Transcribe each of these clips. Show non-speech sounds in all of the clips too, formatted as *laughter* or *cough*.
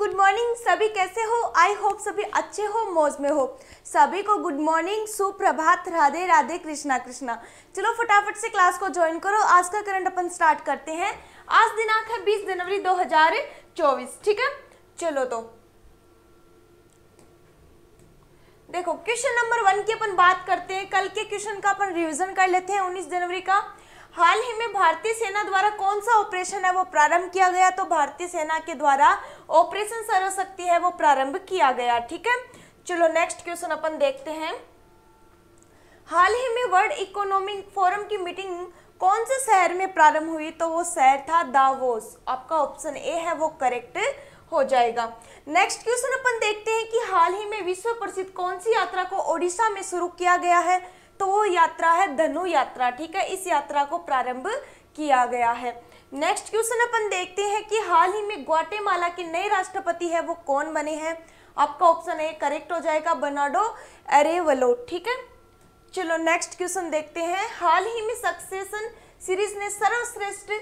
good morning सभी कैसे हो आई होप सभी अच्छे हो मौज में हो सभी को गुड मॉर्निंग सुप्रभात राधे राधे कृष्णा कृष्णा चलो फटाफट से क्लास को ज्वाइन करो आज का करंट अपन स्टार्ट करते हैं आज दिनांक है 20 जनवरी 2024 ठीक है चलो तो देखो क्वेश्चन नंबर वन की अपन बात करते हैं कल के क्वेश्चन का अपन रिविजन कर लेते हैं उन्नीस जनवरी का हाल ही में भारतीय सेना द्वारा कौन सा ऑपरेशन है वो प्रारंभ किया गया तो भारतीय सेना के द्वारा ऑपरेशन सर्वशक्ति है वो प्रारंभ किया गया ठीक है चलो नेक्स्ट क्वेश्चन अपन देखते हैं हाल ही में वर्ल्ड इकोनॉमिक फोरम की मीटिंग कौन से शहर में प्रारंभ हुई तो वो शहर था दावोस आपका ऑप्शन ए है वो करेक्ट हो जाएगा नेक्स्ट क्वेश्चन अपन देखते हैं कि हाल ही में विश्व प्रसिद्ध कौन सी यात्रा को ओडिशा में शुरू किया गया है तो वो यात्रा है धनु यात्रा ठीक है इस यात्रा को प्रारंभ किया गया है नेक्स्ट क्वेश्चन अपन देखते हैं कि हाल ही में ग्वाटेमाला के नए राष्ट्रपति है वो कौन बने हैं आपका ऑप्शन है करेक्ट हो जाएगा बर्नाडो एरेवलो ठीक है चलो नेक्स्ट क्वेश्चन देखते हैं हाल ही में सक्सेशन सीरीज ने सर्वश्रेष्ठ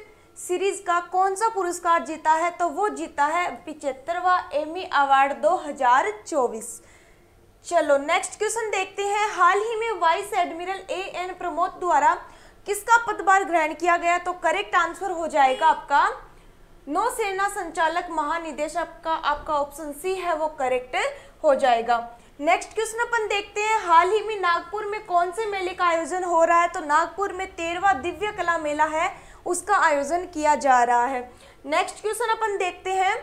सीरीज का कौन सा पुरस्कार जीता है तो वो जीता है पिचहत्तरवा एमी अवार्ड 2024 चलो नेक्स्ट क्वेश्चन देखते हैं हाल ही में vice admiral A N Pramod द्वारा किसका पदभार ग्रहण किया गया तो करेक्ट आंसर हो जाएगा आपका नौसेना संचालक महानिदेशक का आपका ऑप्शन सी है वो करेक्ट हो जाएगा नेक्स्ट क्वेश्चन अपन देखते हैं हाल ही में नागपुर में कौन से मेले का आयोजन हो रहा है तो नागपुर में तेरवा दिव्य कला मेला है उसका आयोजन किया जा रहा है नेक्स्ट क्वेश्चन अपन देखते हैं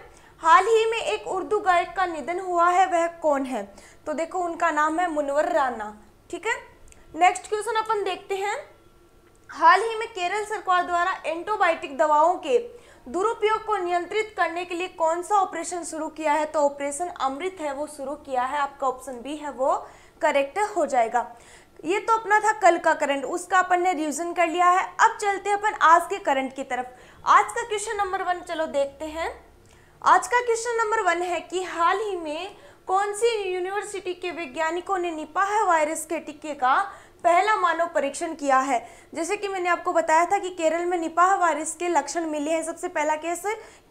हाल ही में एक उर्दू गायक का निधन हुआ है वह कौन है तो देखो उनका नाम है मुनवर राना ठीक है नेक्स्ट क्वेश्चन अपन देखते हैं हाल ही में केरल सरकार द्वारा एंटोबायोटिक दवाओं के दुरुपयोग को नियंत्रित करने के लिए कौन सा ऑपरेशन शुरू किया है तो ऑपरेशन अमृत है वो शुरू किया है आपका ऑप्शन बी है वो करेक्ट हो जाएगा ये तो अपना था कल का करंट उसका अपन ने रिविजन कर लिया है अब चलते हैं अपन आज के करंट की तरफ आज का क्वेश्चन नंबर वन चलो देखते हैं आज का क्वेश्चन नंबर वन है कि हाल ही में कौन सी यूनिवर्सिटी के वैज्ञानिकों ने निपाह वायरस के टीके का पहला मानव परीक्षण किया है जैसे कि मैंने आपको बताया था कि केरल में निपाह वायरस के लक्षण मिले हैं सबसे पहला केस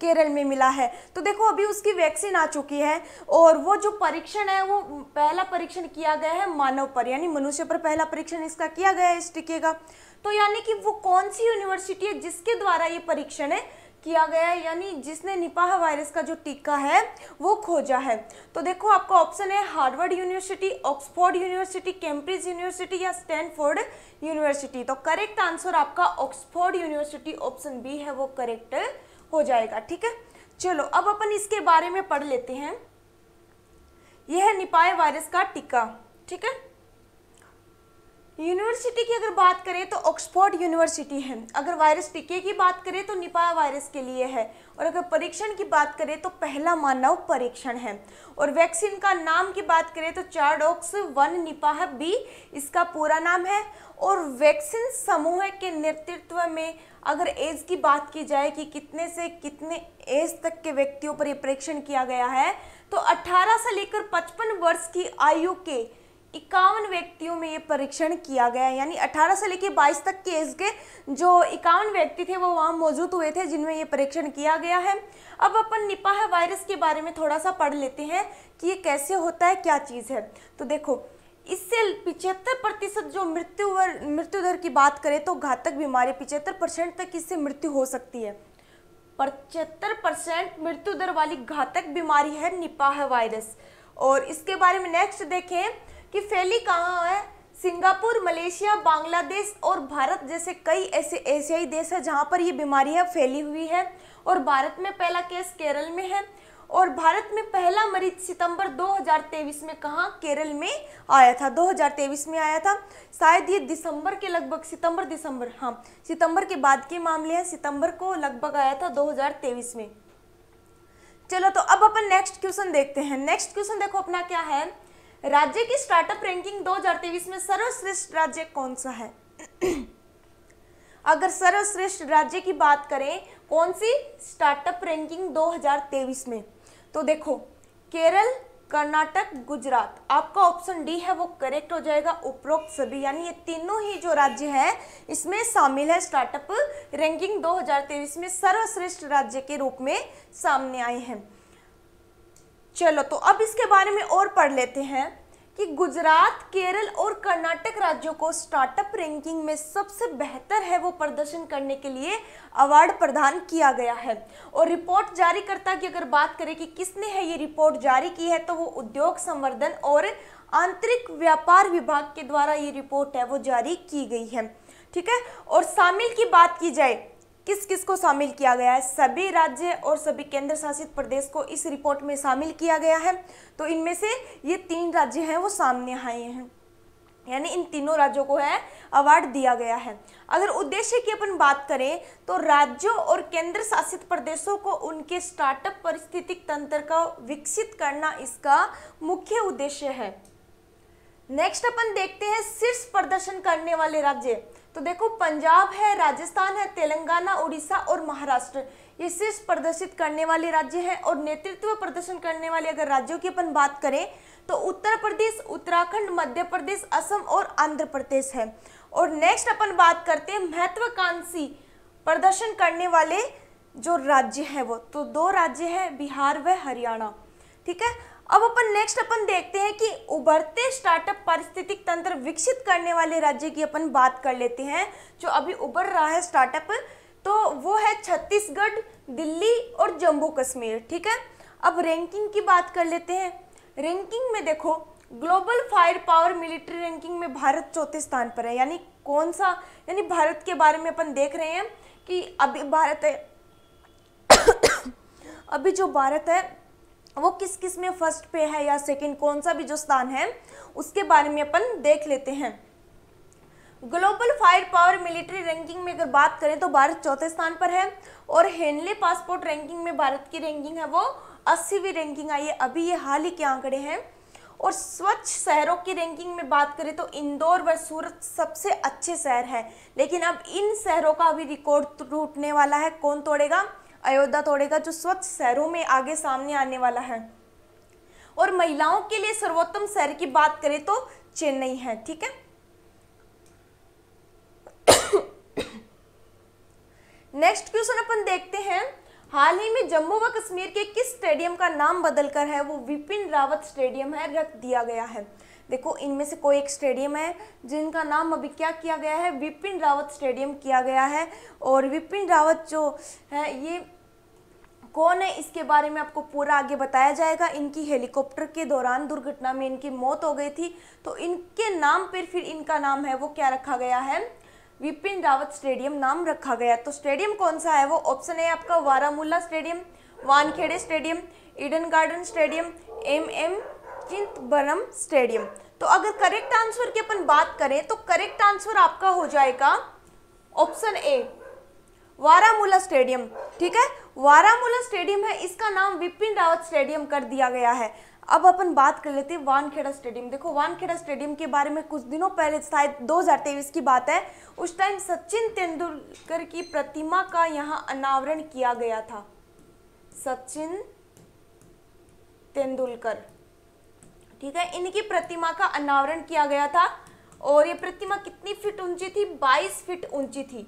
केरल में मिला है तो देखो अभी उसकी वैक्सीन आ चुकी है और वो जो परीक्षण है वो पहला परीक्षण किया गया है मानव पर यानी मनुष्य पर पहला परीक्षण इसका किया गया है इस टीके का तो यानी कि वो कौन सी यूनिवर्सिटी है जिसके द्वारा ये परीक्षण है किया गया है यानी जिसने निपाह वायरस का जो टीका है वो खोजा है तो देखो आपका ऑप्शन है Harvard University Oxford University Cambridge University या स्टैनफोर्ड यूनिवर्सिटी तो करेक्ट आंसर आपका ऑक्सफोर्ड यूनिवर्सिटी ऑप्शन बी है वो करेक्ट हो जाएगा ठीक है चलो अब अपन इसके बारे में पढ़ लेते हैं यह है निपाह वायरस का टीका ठीक है यूनिवर्सिटी की अगर बात करें तो ऑक्सफोर्ड यूनिवर्सिटी है अगर वायरस टीके की बात करें तो निपा वायरस के लिए है और अगर परीक्षण की बात करें तो पहला मानव परीक्षण है और वैक्सीन का नाम की बात करें तो चार डॉक्स वन निपाह बी इसका पूरा नाम है और वैक्सीन समूह के नेतृत्व में अगर एज की बात की जाए कि कितने से कितने एज तक के व्यक्तियों पर यह परीक्षण किया गया है तो अट्ठारह से लेकर पचपन वर्ष की आयु के इक्यावन व्यक्तियों में ये परीक्षण किया गया यानी 18 से लेकर 22 तक के एज के जो इक्यावन व्यक्ति थे वो वहाँ मौजूद हुए थे जिनमें ये परीक्षण किया गया है अब अपन निपाह वायरस के बारे में थोड़ा सा पढ़ लेते हैं कि ये कैसे होता है क्या चीज़ है तो देखो इससे पिचहत्तर प्रतिशत जो मृत्यु मृत्यु दर की बात करें तो घातक बीमारी पिचहत्तर परसेंट तक इससे मृत्यु हो सकती है पचहत्तर परसेंट मृत्यु दर वाली घातक बीमारी है निपाह वायरस और इसके बारे में नेक्स्ट देखें कि फैली कहाँ है सिंगापुर मलेशिया बांग्लादेश और भारत जैसे कई ऐसे एशियाई देश है जहाँ पर ये बीमारियाँ फैली हुई है और भारत में पहला केस केरल में है और भारत में पहला मरीज सितंबर 2023 में कहाँ केरल में आया था 2023 में आया था शायद ये दिसंबर के लगभग सितंबर दिसंबर हाँ सितंबर के बाद के मामले हैं सितंबर को लगभग आया था 2023 में चलो तो अब अपन नेक्स्ट क्वेश्चन देखते हैं नेक्स्ट क्वेश्चन देखो अपना क्या है राज्य की स्टार्टअप रैंकिंग 2023 में सर्वश्रेष्ठ राज्य कौन सा है अगर सर्वश्रेष्ठ राज्य की बात करें कौन सी स्टार्टअप रैंकिंग 2023 में तो देखो केरल कर्नाटक गुजरात आपका ऑप्शन डी है वो करेक्ट हो जाएगा उपरोक्त सभी यानी ये तीनों ही जो राज्य है इसमें शामिल है स्टार्टअप रैंकिंग 2023 में सर्वश्रेष्ठ राज्य के रूप में सामने आए हैं चलो तो अब इसके बारे में और पढ़ लेते हैं कि गुजरात केरल और कर्नाटक राज्यों को स्टार्टअप रैंकिंग में सबसे बेहतर है वो प्रदर्शन करने के लिए अवार्ड प्रदान किया गया है और रिपोर्ट जारी करता की अगर बात करें कि किसने है ये रिपोर्ट जारी की है तो वो उद्योग संवर्धन और आंतरिक व्यापार विभाग के द्वारा ये रिपोर्ट है वो जारी की गई है ठीक है और शामिल की बात की जाए किस किस को शामिल किया गया है सभी राज्य और सभी केंद्र शासित प्रदेश को इस रिपोर्ट में शामिल किया गया है तो इनमें से ये तीन राज्य हैं वो सामने आए हैं यानी इन तीनों राज्यों को है अवार्ड दिया गया है अगर उद्देश्य की अपन बात करें तो राज्यों और केंद्र शासित प्रदेशों को उनके स्टार्टअप परिस्थितिक तंत्र का विकसित करना इसका मुख्य उद्देश्य है नेक्स्ट अपन देखते हैं शीर्ष प्रदर्शन करने वाले राज्य तो देखो पंजाब है राजस्थान है तेलंगाना उड़ीसा और महाराष्ट्र ये शीर्ष प्रदर्शित करने वाले राज्य हैं और नेतृत्व प्रदर्शन करने वाले अगर राज्यों की अपन बात करें तो उत्तर प्रदेश उत्तराखंड मध्य प्रदेश असम और आंध्र प्रदेश है और नेक्स्ट अपन बात करते हैं महत्वाकांक्षी प्रदर्शन करने वाले जो राज्य है वो तो दो राज्य हैं बिहार व हरियाणा ठीक है अब अपन नेक्स्ट अपन देखते हैं कि उभरते स्टार्टअप पारिस्थितिक तंत्र विकसित करने वाले राज्य की अपन बात कर लेते हैं जो अभी उभर रहा है स्टार्टअप तो वो है छत्तीसगढ़ दिल्ली और जम्मू कश्मीर ठीक है अब रैंकिंग की बात कर लेते हैं रैंकिंग में देखो global fire power military ranking में भारत चौथे स्थान पर है यानी कौन सा यानी भारत के बारे में अपन देख रहे हैं कि अभी भारत है *coughs* अभी जो भारत है वो किस किस में फर्स्ट पे है या सेकंड कौन सा भी जो स्थान है उसके बारे में अपन देख लेते हैं global fire power military ranking में अगर बात करें तो भारत चौथे स्थान पर है और हेनले पासपोर्ट रैंकिंग में भारत की रैंकिंग है वो अस्सीवीं रैंकिंग आई है अभी ये हाल ही के आंकड़े हैं और स्वच्छ शहरों की रैंकिंग में बात करें तो इंदौर व सूरत सबसे अच्छे शहर है लेकिन अब इन शहरों का अभी रिकॉर्ड टूटने वाला है कौन तोड़ेगा अयोध्या तोड़ेगा का जो स्वच्छ शहरों में आगे सामने आने वाला है और महिलाओं के लिए सर्वोत्तम शहर की बात करें तो चेन्नई है ठीक है नेक्स्ट क्वेश्चन अपन देखते हैं हाल ही में जम्मू व कश्मीर के किस स्टेडियम का नाम बदलकर है वो विपिन रावत स्टेडियम है रख दिया गया है देखो इनमें से कोई एक स्टेडियम है जिनका नाम अभी क्या किया गया है विपिन रावत स्टेडियम किया गया है और विपिन रावत जो है ये कौन है इसके बारे में आपको पूरा आगे बताया जाएगा इनकी हेलीकॉप्टर के दौरान दुर्घटना में इनकी मौत हो गई थी तो इनके नाम पर फिर इनका नाम है वो क्या रखा गया है विपिन रावत स्टेडियम नाम रखा गया तो स्टेडियम कौन सा है वो ऑप्शन है आपका Baramulla stadium Wankhede stadium Eden Garden stadium M M Chidambaram stadium तो अगर करेक्ट आंसर की अपन बात करें तो करेक्ट आंसर आपका हो जाएगा ऑप्शन ए वारामूला स्टेडियम ठीक है वारामूला स्टेडियम है इसका नाम विपिन रावत स्टेडियम कर दिया गया है अब अपन बात कर लेते हैं वानखेड़ा स्टेडियम देखो वानखेड़ा स्टेडियम के बारे में कुछ दिनों पहले शायद 2023 की बात है उस टाइम सचिन तेंदुलकर की प्रतिमा का यहाँ अनावरण किया गया था सचिन तेंदुलकर ठीक है इनकी प्रतिमा का अनावरण किया गया था और ये प्रतिमा कितनी फीट ऊंची थी 22 फीट ऊंची थी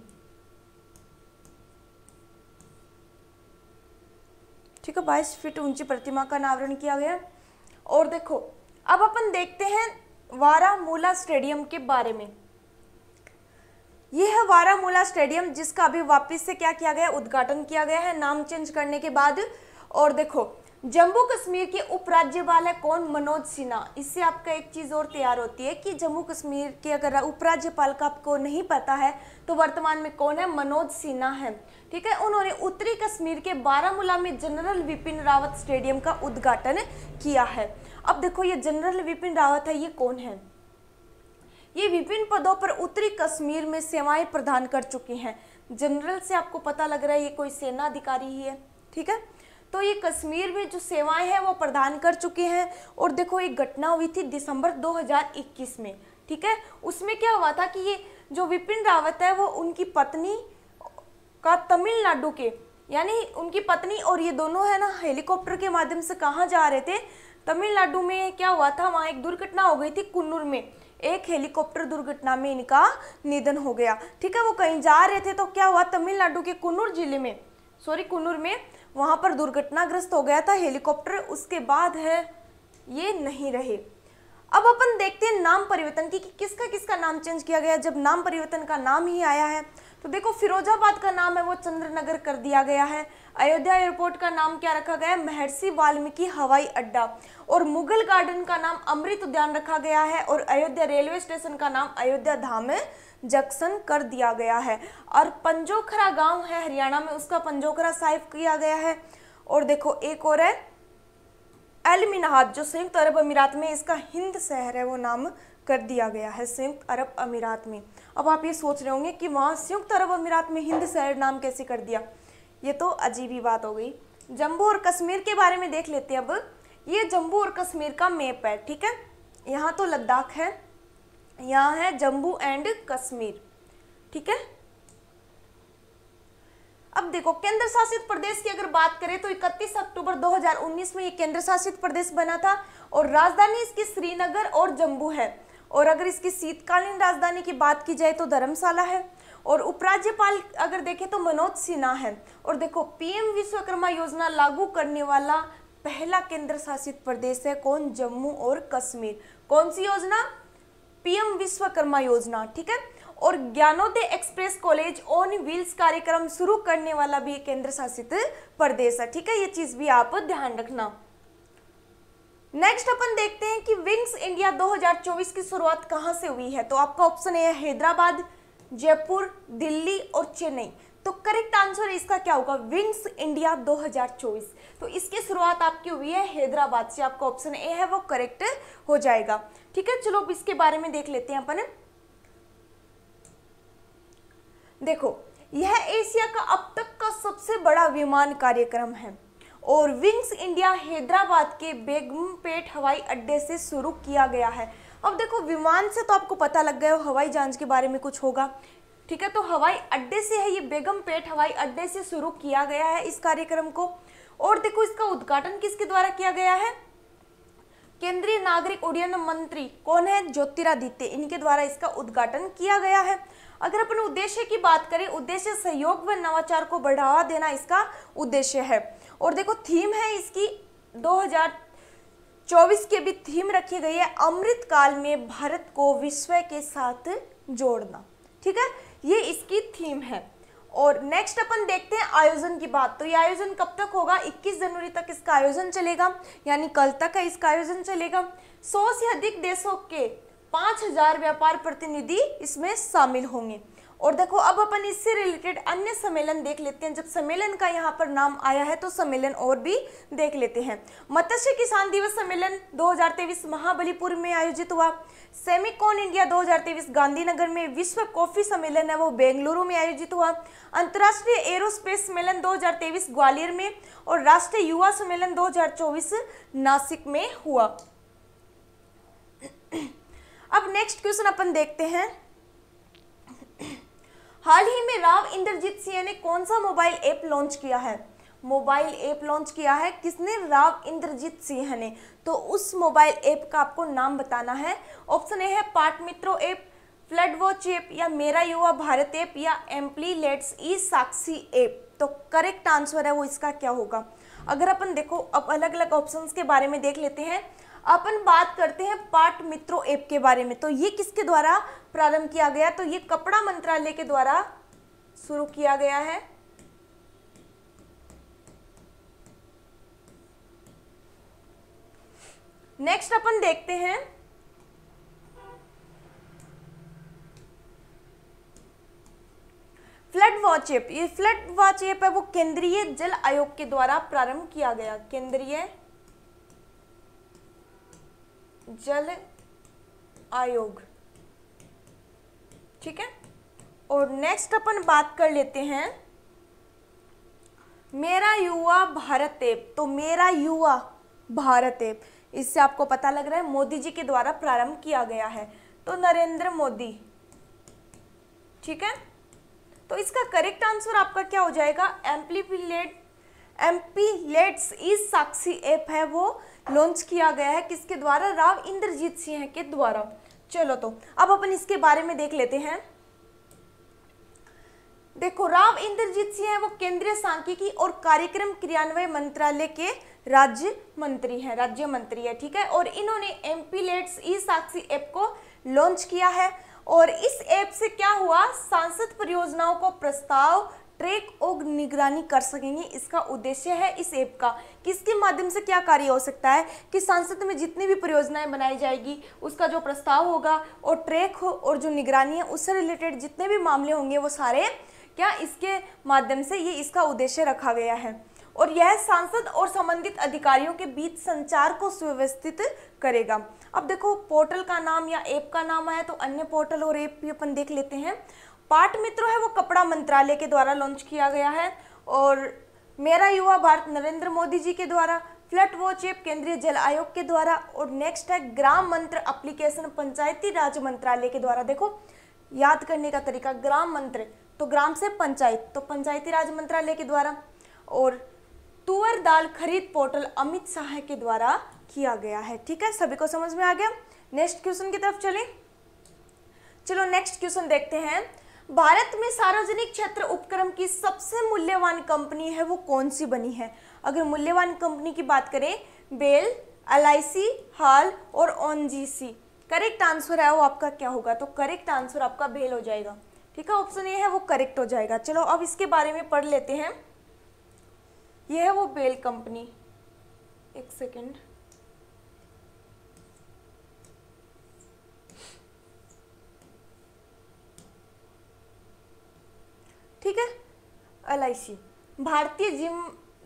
ठीक है बाईस फीट ऊंची प्रतिमा का अनावरण किया गया और देखो अब अपन देखते हैं वारामूला स्टेडियम के बारे में यह है वारामूला स्टेडियम जिसका अभी वापस से क्या किया गया उद्घाटन किया गया है नाम चेंज करने के बाद और देखो जम्मू कश्मीर के उपराज्यपाल है कौन मनोज सिन्हा इससे आपका एक चीज़ और तैयार होती है कि जम्मू कश्मीर के अगर उपराज्यपाल का आपको नहीं पता है तो वर्तमान में कौन है मनोज सिन्हा है ठीक है उन्होंने उत्तरी कश्मीर के बारामूला में जनरल विपिन रावत स्टेडियम का उद्घाटन किया है अब देखो ये जनरल विपिन रावत है ये कौन है ये विभिन्न पदों पर उत्तरी कश्मीर में सेवाएं प्रदान कर चुके हैं जनरल से आपको पता लग रहा है ये कोई सेना अधिकारी ही है ठीक है तो ये कश्मीर में जो सेवाएं हैं वो प्रदान कर चुके हैं और देखो एक घटना हुई थी दिसंबर 2021 में ठीक है उसमें क्या हुआ था कि ये जो विपिन रावत है वो उनकी पत्नी का तमिलनाडु के यानी उनकी पत्नी और ये दोनों है ना हेलीकॉप्टर के माध्यम से कहाँ जा रहे थे तमिलनाडु में क्या हुआ था वहाँ एक दुर्घटना हो गई थी कुन्नूर में एक हेलीकॉप्टर दुर्घटना में इनका निधन हो गया ठीक है वो कहीं जा रहे थे तो क्या हुआ तमिलनाडु के कुन्नूर जिले में सॉरी कुन्नूर में वहाँ पर दुर्घटनाग्रस्त हो गया था हेलीकॉप्टर उसके बाद है ये नहीं रहे अब अपन देखते हैं नाम परिवर्तन की कि किसका किसका नाम चेंज किया गया जब नाम परिवर्तन का नाम ही आया है तो देखो फिरोजाबाद का नाम है वो चंद्रनगर कर दिया गया है अयोध्या एयरपोर्ट का नाम क्या रखा गया है महर्षि वाल्मीकि हवाई अड्डा और मुगल गार्डन का नाम अमृत उद्यान रखा गया है और अयोध्या रेलवे स्टेशन का नाम अयोध्या धाम जंक्शन कर दिया गया है और पंजोखरा गांव है हरियाणा में उसका पंजोखरा साहिब किया गया है और देखो एक और है एलमिनाहत जो संयुक्त अरब अमीरात में इसका हिंद शहर है वो नाम कर दिया गया है संयुक्त अरब अमीरात में अब आप ये सोच रहे होंगे कि वहाँ संयुक्त अरब अमीरात में हिंद शहर नाम कैसे कर दिया ये तो अजीब ही बात हो गई जम्मू और कश्मीर के बारे में देख लेते हैं अब ये जम्मू और कश्मीर का मेप है ठीक है यहाँ तो लद्दाख है यहाँ है जम्मू एंड कश्मीर ठीक है अब देखो केंद्र शासित प्रदेश की अगर बात करें तो 31 अक्टूबर 2019 में ये केंद्र शासित प्रदेश बना था और राजधानी इसकी श्रीनगर और जम्मू है और अगर इसकी शीतकालीन राजधानी की बात की जाए तो धर्मशाला है और उपराज्यपाल अगर देखें तो मनोज सिन्हा है और देखो पीएम विश्वकर्मा योजना लागू करने वाला पहला केंद्र शासित प्रदेश है कौन जम्मू और कश्मीर कौन सी योजना पीएम विश्वकर्मा योजना ठीक है और Gyanodaya express college on wheels कार्यक्रम शुरू करने वाला भी केंद्र शासित प्रदेश है ठीक है ये चीज भी आप ध्यान रखना नेक्स्ट अपन देखते हैं कि विंग्स इंडिया 2024 की शुरुआत कहां से हुई है तो आपका ऑप्शन है हैदराबाद जयपुर दिल्ली और चेन्नई तो करेक्ट आंसर इसका क्या होगा विंग्स इंडिया 2024 तो इसकी शुरुआत आपकी हुई है हैदराबाद से आपका ऑप्शन ए है वो करेक्ट हो जाएगा ठीक है चलो अब इसके बारे में देख लेते हैं अपन देखो यह एशिया का अब तक का सबसे बड़ा विमान कार्यक्रम है और विंग्स इंडिया हैदराबाद के बेगमपेट हवाई अड्डे से शुरू किया गया है अब देखो विमान से तो आपको पता लग गया हवाई जहाज के बारे में कुछ होगा ठीक है तो हवाई अड्डे से है ये बेगमपेट हवाई अड्डे से शुरू किया गया है इस कार्यक्रम को और देखो इसका उद्घाटन किसके द्वारा किया गया है केंद्रीय नागरिक उड्डयन मंत्री कौन है ज्योतिरादित्य इनके द्वारा इसका उद्घाटन किया गया है अगर अपन उद्देश्य की बात करें उद्देश्य सहयोग व नवाचार को बढ़ावा देना इसका उद्देश्य है और देखो थीम है इसकी 2024 के भी थीम रखी गई है अमृत काल में भारत को विश्व के साथ जोड़ना ठीक है ये इसकी थीम है और नेक्स्ट अपन देखते हैं आयोजन की बात तो ये आयोजन कब तक होगा 21 जनवरी तक इसका आयोजन चलेगा यानी कल तक का इसका आयोजन चलेगा 100 से अधिक देशों के पाँच हजार व्यापार प्रतिनिधि इसमें शामिल होंगे और देखो अब अपन इससे रिलेटेड अन्य सम्मेलन देख लेते हैं जब सम्मेलन का यहाँ पर नाम आया है तो सम्मेलन और भी देख लेते हैं मत्स्य किसान दिवस सम्मेलन 2023 महाबलीपुर में आयोजित हुआ सेमिकॉन इंडिया 2023 गांधीनगर में विश्व कॉफी सम्मेलन है वो बेंगलुरु में आयोजित हुआ अंतर्राष्ट्रीय एरोस्पेस सम्मेलन दो ग्वालियर में और राष्ट्रीय युवा सम्मेलन दो नासिक में हुआ अब नेक्स्ट क्वेश्चन अपन देखते हैं हाल ही में राव इंद्रजीत सिंह ने कौन सा मोबाइल ऐप लॉन्च किया है मोबाइल ऐप लॉन्च किया है किसने राव इंद्रजीत सिंह ने तो उस मोबाइल ऐप का आपको नाम बताना है ऑप्शन ए है पाठ मित्रो ऐप फ्लड वॉच ऐप या मेरा युवा भारत ऐप या MPLADS e Sakshi app तो करेक्ट आंसर है वो इसका क्या होगा अगर अपन देखो अब अलग अलग ऑप्शंस के बारे में देख लेते हैं अपन बात करते हैं पाठ मित्रों ऐप के बारे में तो ये किसके द्वारा प्रारंभ किया गया तो ये कपड़ा मंत्रालय के द्वारा शुरू किया गया है नेक्स्ट अपन देखते हैं फ्लड वॉच ऐप ये फ्लड वॉच ऐप है वो केंद्रीय जल आयोग के द्वारा प्रारंभ किया गया केंद्रीय जल आयोग ठीक है और नेक्स्ट अपन बात कर लेते हैं मेरा युवा भारत एप तो मेरा युवा भारत एप इससे आपको पता लग रहा है मोदी जी के द्वारा प्रारंभ किया गया है तो नरेंद्र मोदी ठीक है तो इसका करेक्ट आंसर आपका क्या हो जाएगा एम्प्लीफिलेट एम्पीलेट्स इज साक्षी ऐप है वो लॉन्च किया गया है किसके द्वारा राव इंद्रजीत सिंह के द्वारा चलो तो अब अपन इसके बारे में देख लेते हैं देखो राव इंद्रजीत सिंह है वो केंद्रीय सांख्यिकी और कार्यक्रम क्रियान्वयन मंत्रालय के राज्य मंत्री हैं राज्य मंत्री है ठीक है और इन्होंने M P LADS e Sakshi app को लॉन्च किया है और इस ऐप से क्या हुआ सांसद परियोजनाओं को प्रस्ताव ट्रैक और निगरानी कर सकेंगे इसका उद्देश्य है इस ऐप का किसके माध्यम से क्या कार्य हो सकता है कि संसद में जितनी भी परियोजनाएं बनाई जाएगी उसका जो प्रस्ताव होगा और ट्रैक हो और जो निगरानी है उससे रिलेटेड जितने भी मामले होंगे वो सारे क्या इसके माध्यम से ये इसका उद्देश्य रखा गया है और यह सांसद और संबंधित अधिकारियों के बीच संचार को सुव्यवस्थित करेगा अब देखो पोर्टल का नाम या ऐप का नाम आया तो अन्य पोर्टल और ऐप भी अपन देख लेते हैं पाठ मित्रों है वो कपड़ा मंत्रालय के द्वारा लॉन्च किया गया है और मेरा युवा भारत नरेंद्र मोदी जी के द्वारा फ्लट वॉच एप केंद्रीय जल आयोग के द्वारा और नेक्स्ट है ग्राम मंत्र अप्लीकेशन पंचायती राज मंत्रालय के द्वारा देखो याद करने का तरीका ग्राम मंत्र तो ग्राम से पंचायत तो पंचायती राज मंत्रालय के द्वारा और तुअर दाल खरीद पोर्टल अमित शाह के द्वारा किया गया है ठीक है सभी को समझ में आ गया नेक्स्ट क्वेश्चन की तरफ चले चलो नेक्स्ट क्वेश्चन देखते हैं भारत में सार्वजनिक क्षेत्र उपक्रम की सबसे मूल्यवान कंपनी है वो कौन सी बनी है अगर मूल्यवान कंपनी की बात करें बेल एल हाल और ओन करेक्ट आंसर है वो आपका क्या होगा तो करेक्ट आंसर आपका बेल हो जाएगा ठीक है ऑप्शन ए है वो करेक्ट हो जाएगा चलो अब इसके बारे में पढ़ लेते हैं यह है वो बेल कंपनी एक सेकेंड एल भारतीय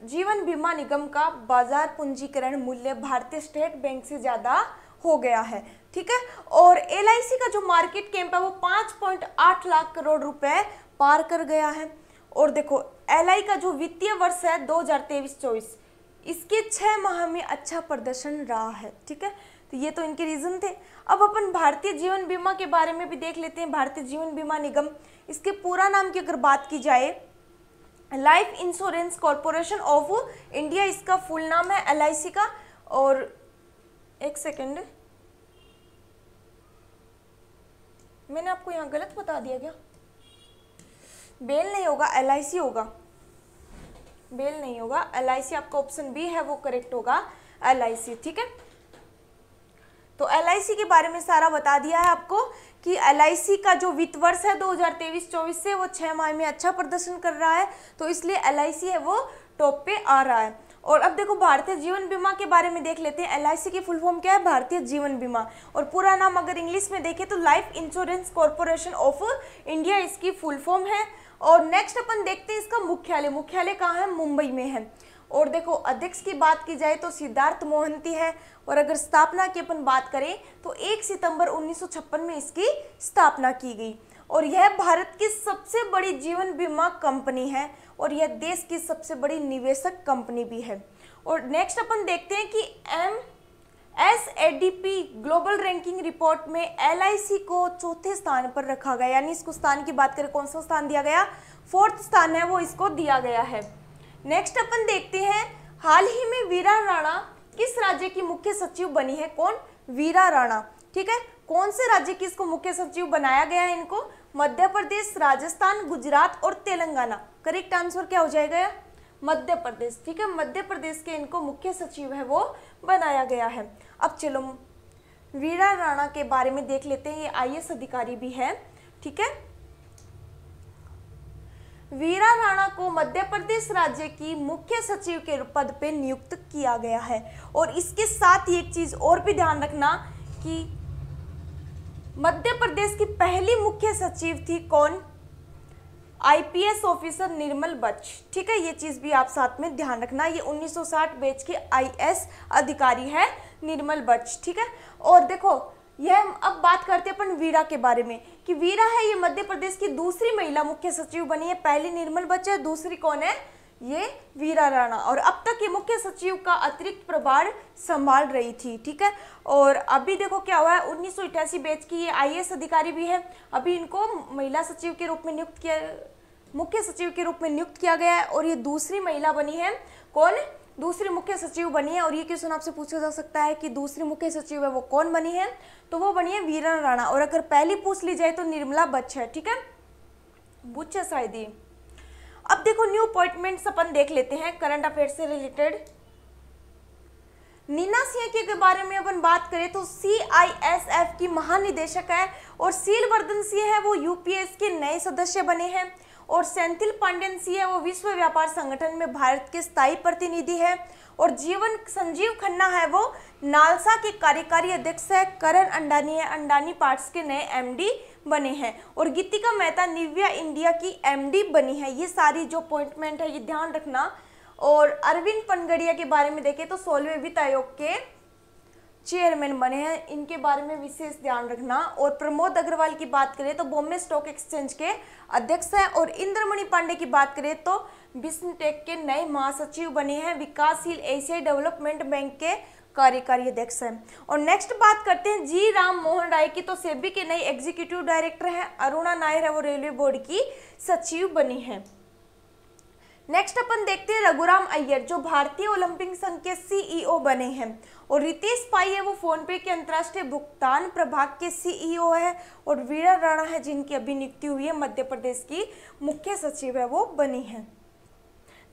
जीवन बीमा निगम का बाजार पूंजीकरण मूल्य भारतीय स्टेट बैंक से ज़्यादा हो गया है ठीक है और एल का जो मार्केट कैंप है वो 5.8 लाख करोड़ रुपए पार कर गया है और देखो एल का जो वित्तीय वर्ष है दो हज़ार इसके छः माह में अच्छा प्रदर्शन रहा है ठीक है तो ये तो इनके रीज़न थे अब अपन भारतीय जीवन बीमा के बारे में भी देख लेते हैं भारतीय जीवन बीमा निगम इसके पूरा नाम की अगर बात की जाए Life Insurance Corporation of India इसका फुल नाम है एल का और एक सेकेंड मैंने आपको यहाँ गलत बता दिया क्या बेल नहीं होगा एल होगा बेल नहीं होगा एल आपका ऑप्शन बी है वो करेक्ट होगा एल ठीक है तो एल के बारे में सारा बता दिया है आपको कि एल का जो वित्त वर्ष है 2023-24 से वो छः माह में अच्छा प्रदर्शन कर रहा है तो इसलिए एल है वो टॉप पे आ रहा है और अब देखो भारतीय जीवन बीमा के बारे में देख लेते हैं एल आई की फुल फॉर्म क्या है भारतीय जीवन बीमा और पूरा नाम अगर इंग्लिश में देखें तो Life Insurance Corporation of India इसकी फुल फॉर्म है और नेक्स्ट अपन देखते हैं इसका मुख्यालय मुख्यालय कहाँ है मुंबई में है और देखो अध्यक्ष की बात की जाए तो सिद्धार्थ मोहंती है और अगर स्थापना की अपन बात करें तो 1 सितंबर 1956 में इसकी स्थापना की गई और यह भारत की सबसे बड़ी जीवन बीमा कंपनी है और यह देश की सबसे बड़ी निवेशक कंपनी भी है और नेक्स्ट अपन देखते हैं कि M S global ranking report में एल को चौथे स्थान पर रखा गया यानी इसको स्थान की बात करें कौन सा स्थान दिया गया फोर्थ स्थान है वो इसको दिया गया है नेक्स्ट अपन देखते हैं हाल ही में वीरा राणा किस राज्य की मुख्य सचिव बनी है कौन वीरा राणा ठीक है कौन से राज्य की इसको मुख्य सचिव बनाया गया है इनको मध्य प्रदेश राजस्थान गुजरात और तेलंगाना करेक्ट आंसर क्या हो जाएगा मध्य प्रदेश ठीक है मध्य प्रदेश के इनको मुख्य सचिव है वो बनाया गया है अब चलो वीरा राणा के बारे में देख लेते हैं ये आई अधिकारी भी है ठीक है वीरा राणा को मध्य प्रदेश राज्य की मुख्य सचिव के पद पे नियुक्त किया गया है और इसके साथ ही एक चीज़ और भी ध्यान रखना कि मध्य प्रदेश की पहली मुख्य सचिव थी कौन आईपीएस ऑफिसर निर्मल बच ठीक है ये चीज़ भी आप साथ में ध्यान रखना ये 1960 बैच के आईएएस अधिकारी है निर्मल बच ठीक है और देखो यह अब बात करते हैं अपन वीरा के बारे में कि वीरा है ये मध्य प्रदेश की दूसरी महिला मुख्य सचिव बनी है पहली निर्मल बच्चे दूसरी कौन है ये वीरा राणा और अब तक ये मुख्य सचिव का अतिरिक्त प्रभार संभाल रही थी ठीक है और अभी देखो क्या हुआ है उन्नीस बैच की ये आई अधिकारी भी है अभी इनको महिला सचिव के रूप में नियुक्त किया मुख्य सचिव के रूप में नियुक्त किया गया है और ये दूसरी महिला बनी है कौन दूसरी मुख्य सचिव बनी है और ये क्वेश्चन आपसे पूछा जा सकता है कि दूसरी मुख्य सचिव है वो कौन बनी है तो वो बनी है वीरन राणा और अगर पहली पूछ ली जाए तो निर्मला बच्छ है ठीक है बुच्च है शायद अब देखो न्यू अपॉइंटमेंट्स अपन देख लेते हैं करंट अफेयर से रिलेटेड नीना सिंह के बारे में अपन बात करें तो सी आई एस एफ की महानिदेशक है और सीलवर्धन सिंह है वो यूपीएस के नए सदस्य बने हैं और सेंथिल पांडेंसी है वो विश्व व्यापार संगठन में भारत के स्थायी प्रतिनिधि है और जीवन संजीव खन्ना है वो नालसा के कार्यकारी अध्यक्ष है करण अंडानी है अंडानी पार्ट्स के नए एमडी बने हैं और गीतिका मेहता निव्या इंडिया की एमडी बनी है ये सारी जो अपॉइंटमेंट है ये ध्यान रखना और अरविंद पनगड़िया के बारे में देखें तो सोलवे वित्त आयोग के चेयरमैन बने हैं इनके बारे में विशेष ध्यान रखना और प्रमोद अग्रवाल की बात करें तो बॉम्बे स्टॉक एक्सचेंज के अध्यक्ष हैं और इंद्रमणि पांडे की बात करें तो बिस्टेक के नए महासचिव बने हैं विकासशील एशियाई डेवलपमेंट बैंक के कार्यकारी अध्यक्ष हैं और नेक्स्ट बात करते हैं जी राम मोहन राय की तो सेबी के नए एग्जीक्यूटिव डायरेक्टर हैं अरुणा नायर वो रेलवे बोर्ड की सचिव बनी हैं नेक्स्ट अपन देखते हैं रघुराम अय्यर जो भारतीय ओलंपिक संघ के सीईओ e बने हैं और रितेश पाई है वो फोनपे के अंतर्राष्ट्रीय भुगतान प्रभाग के सीईओ e है और वीरा राणा है जिनकी अभी नियुक्ति हुई है मध्य प्रदेश की मुख्य सचिव है वो बनी है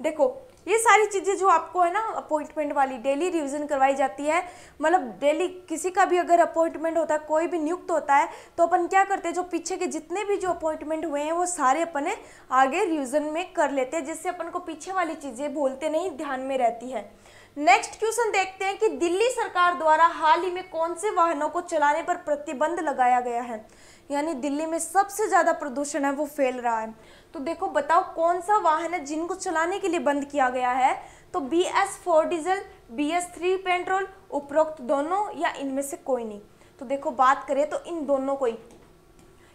देखो ये सारी चीज़ें जो आपको है ना अपॉइंटमेंट वाली डेली रिविज़न करवाई जाती है मतलब डेली किसी का भी अगर अपॉइंटमेंट होता है कोई भी नियुक्त होता है तो अपन क्या करते हैं जो पीछे के जितने भी जो अपॉइंटमेंट हुए हैं वो सारे अपने आगे रिविज़न में कर लेते हैं जिससे अपन को पीछे वाली चीज़ें बोलते नहीं ध्यान में रहती है नेक्स्ट क्वेश्चन देखते हैं कि दिल्ली सरकार द्वारा हाल ही में कौन से वाहनों को चलाने पर प्रतिबंध लगाया गया है यानी दिल्ली में सबसे ज़्यादा प्रदूषण है वो फैल रहा है तो देखो बताओ कौन सा वाहन है जिनको चलाने के लिए बंद किया गया है तो B S four diesel B S three petrol उपरोक्त दोनों या इनमें से कोई नहीं तो देखो बात करें तो इन दोनों को ही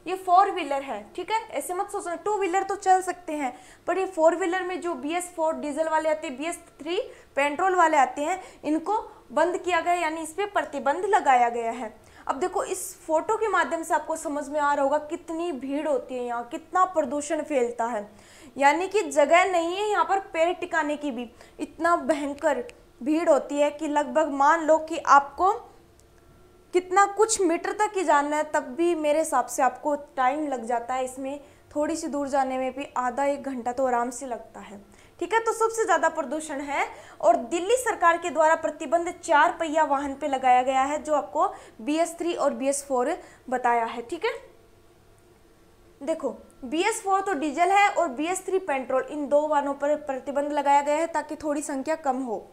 ये फोर व्हीलर है ठीक है ऐसे मत सोचना टू व्हीलर तो चल सकते हैं पर ये फोर व्हीलर में जो बी एस फोर डीजल वाले आते हैं बी एस थ्री पेट्रोल वाले आते हैं इनको बंद किया गया यानी इस पर प्रतिबंध लगाया गया है अब देखो इस फोटो के माध्यम से आपको समझ में आ रहा होगा कितनी भीड़ होती है यहाँ कितना प्रदूषण फैलता है यानी कि जगह नहीं है यहाँ पर पैर टिकाने की भी इतना भयंकर भीड़ होती है कि लगभग मान लो कि आपको कितना कुछ मीटर तक ही जाना है तब भी मेरे हिसाब से आपको टाइम लग जाता है इसमें थोड़ी सी दूर जाने में भी आधा एक घंटा तो आराम से लगता है ठीक है तो सबसे ज़्यादा प्रदूषण है और दिल्ली सरकार के द्वारा प्रतिबंध चार पहिया वाहन पे लगाया गया है जो आपको बी एस थ्री और बी एस फोर बताया है ठीक है देखो बी एस फोर तो डीजल है और बी एस थ्री पेट्रोल इन दो वाहनों पर प्रतिबंध लगाया गया है ताकि थोड़ी संख्या कम हो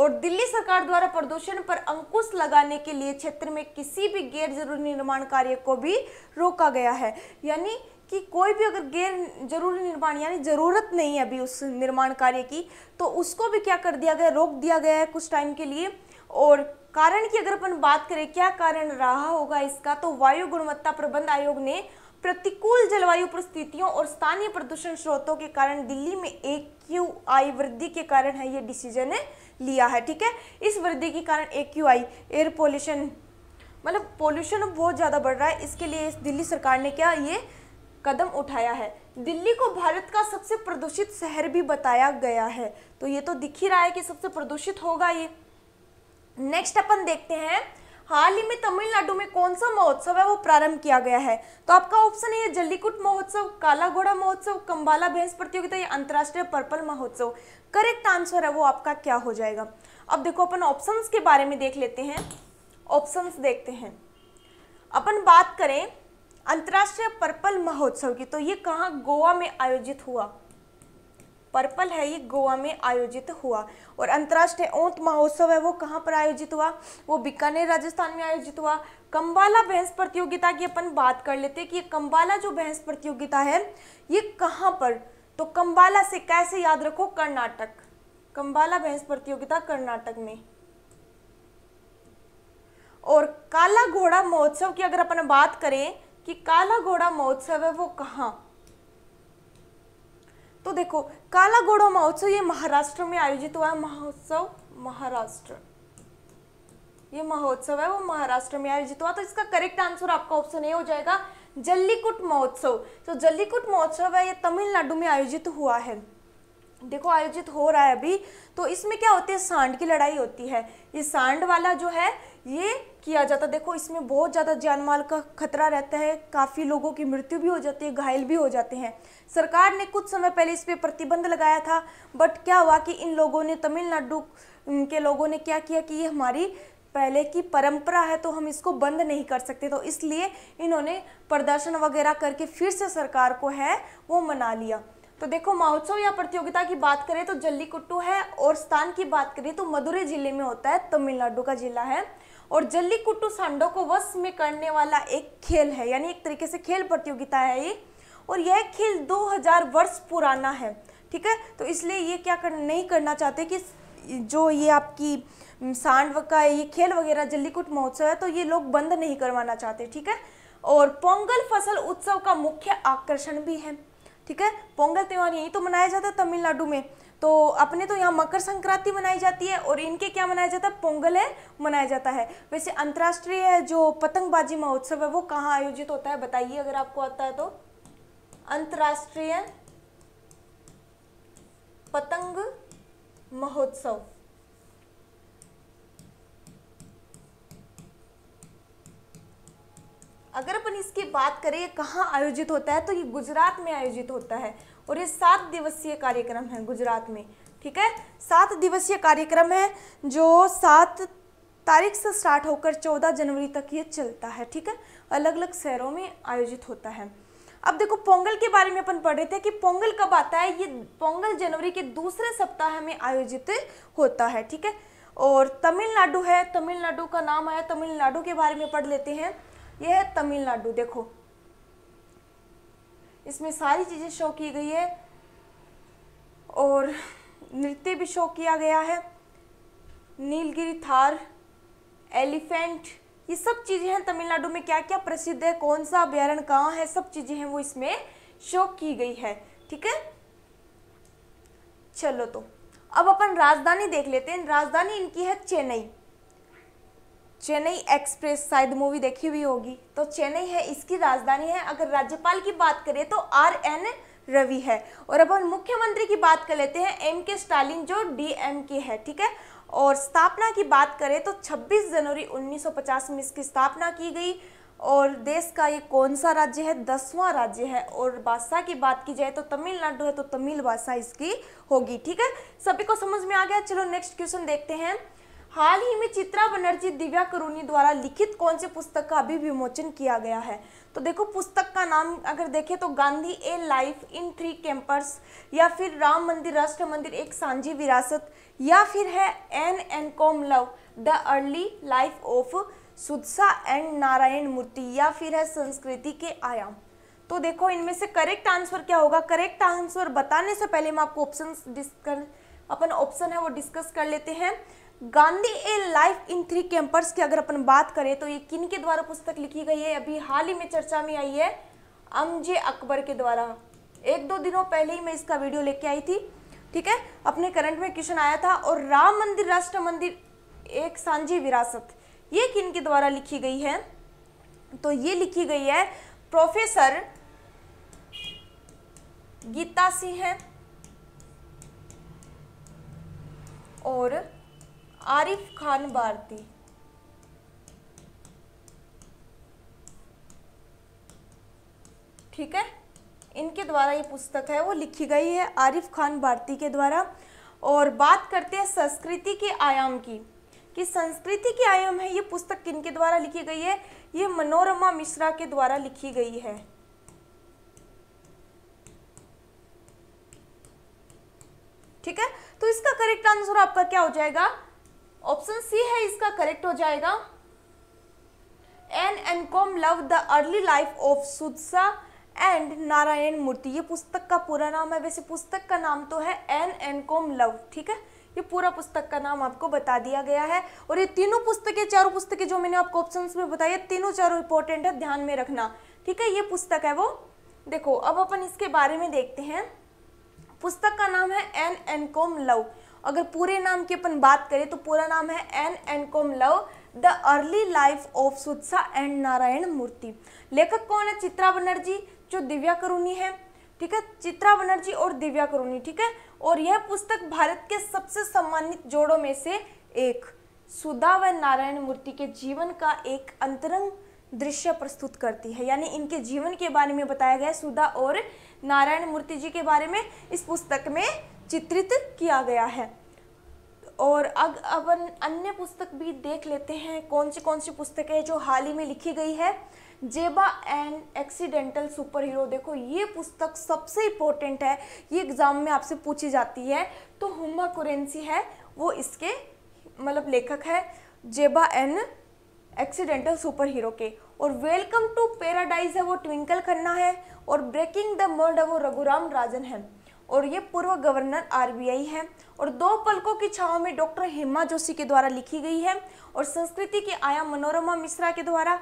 और दिल्ली सरकार द्वारा प्रदूषण पर अंकुश लगाने के लिए क्षेत्र में किसी भी गैर जरूरी निर्माण कार्य को भी रोका गया है यानी कि कोई भी अगर गैर जरूरी निर्माण यानी ज़रूरत नहीं है अभी उस निर्माण कार्य की तो उसको भी क्या कर दिया गया रोक दिया गया है कुछ टाइम के लिए और कारण की अगर अपन बात करें क्या कारण रहा होगा इसका तो वायु गुणवत्ता प्रबंध आयोग ने प्रतिकूल जलवायु परिस्थितियों और स्थानीय प्रदूषण स्रोतों के कारण दिल्ली में एक क्यू आई वृद्धि के कारण है ये डिसीजन लिया है ठीक है इस वृद्धि के कारण A Q I air pollution मतलब पोल्यूशन बहुत ज़्यादा बढ़ रहा है इसके लिए इस दिल्ली सरकार ने क्या ये कदम उठाया है दिल्ली को भारत का सबसे प्रदूषित शहर भी बताया गया है तो ये तो दिख ही रहा है कि सबसे प्रदूषित होगा ये नेक्स्ट अपन देखते हैं हाल ही में तमिलनाडु में कौन सा महोत्सव है वो प्रारंभ किया गया है तो आपका ऑप्शन है जल्लीकुट महोत्सव काला घोड़ा महोत्सव कंबाला भैंस प्रतियोगिता या अंतर्राष्ट्रीय पर्पल महोत्सव करेक्ट आंसर है वो आपका क्या हो जाएगा अब देखो अपन ऑप्शंस के बारे में देख लेते हैं ऑप्शंस देखते हैं अपन बात करें अंतर्राष्ट्रीय पर्पल महोत्सव की तो ये कहाँ गोवा में आयोजित हुआ पर्पल है ये गोवा में आयोजित हुआ और अंतर्राष्ट्रीय ओंत महोत्सव है वो कहाँ पर आयोजित हुआ वो बीकानेर राजस्थान में आयोजित हुआ कंबाला भैंस प्रतियोगिता की अपन बात कर लेते हैं कि कंबाला जो भैंस प्रतियोगिता है ये कहाँ पर तो कंबाला से कैसे याद रखो कर्नाटक कंबाला भैंस प्रतियोगिता कर्नाटक में और काला घोड़ा महोत्सव की अगर अपन बात करें कि काला घोड़ा महोत्सव है वो कहाँ तो देखो काला घोड़ा महोत्सव ये महाराष्ट्र में आयोजित हुआ है महोत्सव महाराष्ट्र ये महोत्सव है वो महाराष्ट्र में आयोजित हुआ तो इसका करेक्ट आंसर आपका ऑप्शन ए हो जाएगा जल्लीकुट महोत्सव तो जल्लीकुट महोत्सव है ये तमिलनाडु में आयोजित हुआ है देखो आयोजित हो रहा है अभी तो इसमें क्या होती है सांड की लड़ाई होती है ये सांड वाला जो है ये किया जाता देखो इसमें बहुत ज़्यादा जान माल का खतरा रहता है काफ़ी लोगों की मृत्यु भी हो जाती है घायल भी हो जाते हैं सरकार ने कुछ समय पहले इस पर प्रतिबंध लगाया था बट क्या हुआ कि इन लोगों ने तमिलनाडु के लोगों ने क्या किया कि ये हमारी पहले की परंपरा है तो हम इसको बंद नहीं कर सकते तो इसलिए इन्होंने प्रदर्शन वगैरह करके फिर से सरकार को है वो मना लिया तो देखो महोत्सव या प्रतियोगिता की बात करें तो जल्लीकुट्टू है और स्थान की बात करें तो मदुरै जिले में होता है तमिलनाडु का जिला है और जल्लीकुट्टू सांडो को वश में करने वाला एक खेल है यानी एक तरीके से खेल प्रतियोगिता है ये और यह खेल 2000 वर्ष पुराना है ठीक है तो इसलिए ये क्या कर नहीं करना चाहते कि जो ये आपकी सांड का ये खेल वगैरह जल्लीकुट महोत्सव है तो ये लोग बंद नहीं करवाना चाहते ठीक है और पोंगल फसल उत्सव का मुख्य आकर्षण भी है ठीक है पोंगल त्यौहार यहीं तो मनाया जाता है तमिलनाडु में तो अपने तो यहाँ मकर संक्रांति मनाई जाती है और इनके क्या मनाया जाता है पोंगल है मनाया जाता है वैसे अंतर्राष्ट्रीय जो पतंगबाजी महोत्सव है वो कहाँ आयोजित होता है बताइए अगर आपको आता है तो अंतर्राष्ट्रीय पतंग महोत्सव इसकी बात करें कहाँ आयोजित होता है तो ये गुजरात में आयोजित होता है और ये सात दिवसीय कार्यक्रम है गुजरात में ठीक है सात दिवसीय कार्यक्रम है जो सात तारीख से स्टार्ट होकर चौदह जनवरी तक ये चलता है ठीक है अलग अलग शहरों में आयोजित होता है अब देखो पोंगल के बारे में अपन पढ़ रहे थे कि पोंगल कब आता है ये पोंगल जनवरी के दूसरे सप्ताह में आयोजित होता है ठीक है और तमिलनाडु है तमिलनाडु का नाम आया तमिलनाडु के बारे में पढ़ लेते हैं ये है तमिलनाडु देखो इसमें सारी चीज़ें शो की गई है और नृत्य भी शो किया गया है नीलगिरी थार एलिफेंट ये सब चीज़ें हैं तमिलनाडु में क्या क्या प्रसिद्ध है कौन सा अभ्यारण कहाँ है सब चीज़ें हैं वो इसमें शो की गई है ठीक है चलो तो अब अपन राजधानी देख लेते हैं राजधानी इनकी है चेन्नई चेन्नई एक्सप्रेस शायद मूवी देखी हुई होगी तो चेन्नई है इसकी राजधानी है अगर राज्यपाल की बात करें तो आर एन रवि है और अब हम मुख्यमंत्री की बात कर लेते हैं एम के स्टालिन जो डी एम के है ठीक है और स्थापना की बात करें तो 26 जनवरी 1950 में इसकी स्थापना की गई और देश का ये कौन सा राज्य है दसवां राज्य है और भाषा की बात की जाए तो तमिलनाडु है तो तमिल भाषा इसकी होगी ठीक है सभी को समझ में आ गया चलो नेक्स्ट क्वेश्चन देखते हैं हाल ही में चित्रा बनर्जी दिव्या करुणी द्वारा लिखित कौन से पुस्तक का अभी विमोचन किया गया है तो देखो पुस्तक का नाम अगर देखें तो Gandhi a life in three campaigns या फिर राम मंदिर राष्ट्र मंदिर एक सांझी विरासत या फिर है an uncommon love the early life of Sudha and Narayana Murthy या फिर है संस्कृति के आयाम तो देखो इनमें से करेक्ट आंसर क्या होगा करेक्ट आंसर बताने से पहले हम आपको ऑप्शन डिस्कस अपन ऑप्शन है वो डिस्कस कर लेते हैं Gandhi a life in three campaigns की अगर अपन बात करें तो ये किन के द्वारा पुस्तक लिखी गई है अभी हाल ही में चर्चा में आई है अमजे अकबर के द्वारा एक दो दिनों पहले ही मैं इसका वीडियो लेके आई थी ठीक है अपने करंट में क्वेश्चन आया था और राम मंदिर राष्ट्र मंदिर एक सांझी विरासत ये किन के द्वारा लिखी गई है तो ये लिखी गई है प्रोफेसर गीता सिंह है और आरिफ खान भारती ठीक है इनके द्वारा ये पुस्तक है वो लिखी गई है आरिफ खान भारती के द्वारा और बात करते हैं संस्कृति के आयाम की कि संस्कृति के आयाम है ये पुस्तक किनके द्वारा लिखी गई है ये मनोरमा मिश्रा के द्वारा लिखी गई है ठीक है तो इसका करेक्ट आंसर आपका क्या हो जाएगा ऑप्शन सी है इसका करेक्ट हो जाएगा an uncommon love the early life of Sudha and Narayana Murthy ये पुस्तक का पूरा नाम है वैसे पुस्तक का नाम तो है एन एनकॉम लव ठीक है ये पूरा पुस्तक का नाम आपको बता दिया गया है और ये तीनों पुस्तकें चारों पुस्तकें जो मैंने आपको ऑप्शंस में बताई है तीनों चारों इंपॉर्टेंट है ध्यान में रखना ठीक है ये पुस्तक है वो देखो अब अपन इसके बारे में देखते हैं पुस्तक का नाम है एन एनकॉम लव अगर पूरे नाम की अपन बात करें तो पूरा नाम है an uncommon love the early life of Sudha and Narayana Murthy लेखक कौन है चित्रा बनर्जी जो दिव्या करुणी है ठीक है चित्रा बनर्जी और दिव्या करुणी ठीक है और यह पुस्तक भारत के सबसे सम्मानित जोड़ों में से एक सुधा व नारायण मूर्ति के जीवन का एक अंतरंग दृश्य प्रस्तुत करती है यानी इनके जीवन के बारे में बताया गया है सुधा और नारायण मूर्ति जी के बारे में इस पुस्तक में चित्रित किया गया है और अब अपन अन्य पुस्तक भी देख लेते हैं कौन सी कौन सी पुस्तकें जो हाल ही में लिखी गई है जेबा एंड एक्सीडेंटल सुपर हीरो देखो ये पुस्तक सबसे इम्पोर्टेंट है ये एग्ज़ाम में आपसे पूछी जाती है तो हुमा कुरेंसी है वो इसके मतलब लेखक है जेबा एंड एक्सीडेंटल सुपर हीरो के और वेलकम टू पैराडाइज है वो ट्विंकल खन्ना है और ब्रेकिंग द मर्ड है वो रघुराम राजन है और ये पूर्व गवर्नर आरबीआई हैं और दो पलकों की छाव में डॉक्टर हेमा जोशी के द्वारा लिखी गई है और संस्कृति की आया मनोरमा मिश्रा के द्वारा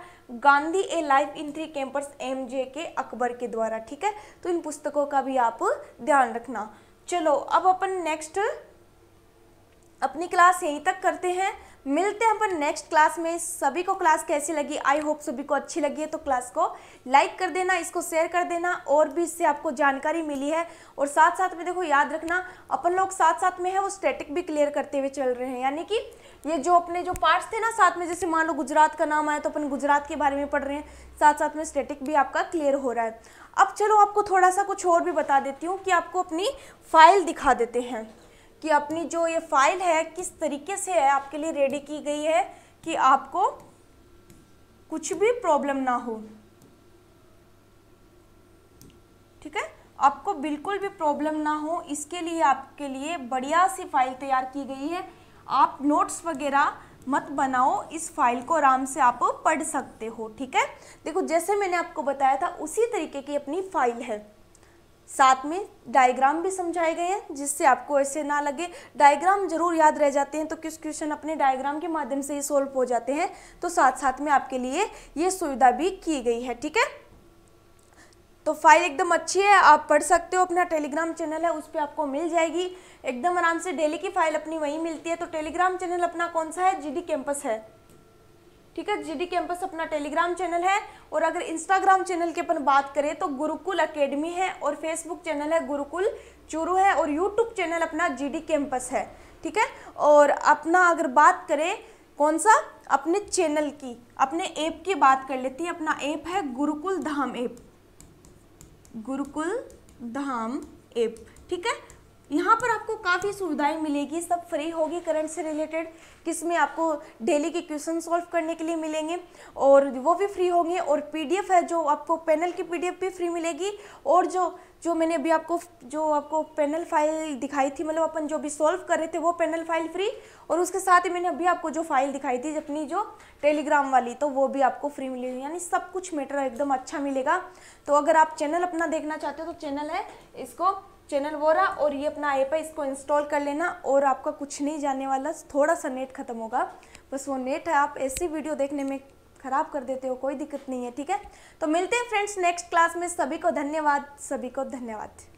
Gandhi a life in three campaigns M J के अकबर के द्वारा ठीक है तो इन पुस्तकों का भी आप ध्यान रखना चलो अब अपन नेक्स्ट अपनी क्लास यहीं तक करते हैं मिलते हैं अपन नेक्स्ट क्लास में सभी को क्लास कैसी लगी आई होप सभी को अच्छी लगी है तो क्लास को लाइक कर देना इसको शेयर कर देना और भी इससे आपको जानकारी मिली है और साथ साथ में देखो याद रखना अपन लोग साथ साथ में है वो स्टैटिक भी क्लियर करते हुए चल रहे हैं यानी कि ये जो अपने जो पार्ट्स थे ना साथ में जैसे मान लो गुजरात का नाम आया तो अपन गुजरात के बारे में पढ़ रहे हैं साथ साथ में स्टेटिक भी आपका क्लियर हो रहा है अब चलो आपको थोड़ा सा कुछ और भी बता देती हूँ कि आपको अपनी फाइल दिखा देते हैं कि अपनी जो ये फाइल है किस तरीके से है आपके लिए रेडी की गई है कि आपको कुछ भी प्रॉब्लम ना हो ठीक है आपको बिल्कुल भी प्रॉब्लम ना हो इसके लिए आपके लिए बढ़िया सी फाइल तैयार की गई है आप नोट्स वगैरह मत बनाओ इस फाइल को आराम से आप पढ़ सकते हो ठीक है देखो जैसे मैंने आपको बताया था उसी तरीके की अपनी फाइल है साथ में डायग्राम भी समझाए गए हैं जिससे आपको ऐसे ना लगे डायग्राम जरूर याद रह जाते हैं तो किस क्वेश्चन अपने डायग्राम के माध्यम से ही सोल्व हो जाते हैं तो साथ साथ में आपके लिए ये सुविधा भी की गई है ठीक है तो फाइल एकदम अच्छी है आप पढ़ सकते हो अपना टेलीग्राम चैनल है उस पर आपको मिल जाएगी एकदम आराम से डेली की फाइल अपनी वहीं मिलती है तो टेलीग्राम चैनल अपना कौन सा है जी कैंपस है ठीक है जीडी कैंपस अपना टेलीग्राम चैनल है और अगर इंस्टाग्राम चैनल की अपन बात करें तो गुरुकुल अकेडमी है और फेसबुक चैनल है गुरुकुल चूरू है और यूट्यूब चैनल अपना जी कैंपस है ठीक है और अपना अगर बात करें कौन सा अपने चैनल की अपने ऐप की बात कर लेती है अपना ऐप है गुरुकुल धाम ऐप गुरुकुल धाम ऐप ठीक है यहाँ पर आपको काफ़ी सुविधाएं मिलेगी सब फ्री होगी करंट से रिलेटेड किसमें आपको डेली के क्वेश्चन सॉल्व करने के लिए मिलेंगे और वो भी फ्री होंगे और पीडीएफ है जो आपको पैनल की पीडीएफ भी फ्री मिलेगी और जो जो मैंने अभी आपको जो आपको पैनल फाइल दिखाई थी मतलब अपन जो भी सॉल्व कर रहे थे वो पैनल फाइल फ्री और उसके साथ ही मैंने अभी आपको जो फाइल दिखाई थी अपनी जो टेलीग्राम वाली तो वो भी आपको फ्री मिलेगी यानी सब कुछ मेटर एकदम अच्छा मिलेगा तो अगर आप चैनल अपना देखना चाहते हो तो चैनल है इसको चैनल वो रहा और ये अपना ऐप है इसको इंस्टॉल कर लेना और आपका कुछ नहीं जाने वाला थोड़ा सा नेट ख़त्म होगा बस वो नेट है आप ऐसी वीडियो देखने में ख़राब कर देते हो कोई दिक्कत नहीं है ठीक है तो मिलते हैं फ्रेंड्स नेक्स्ट क्लास में सभी को धन्यवाद सभी को धन्यवाद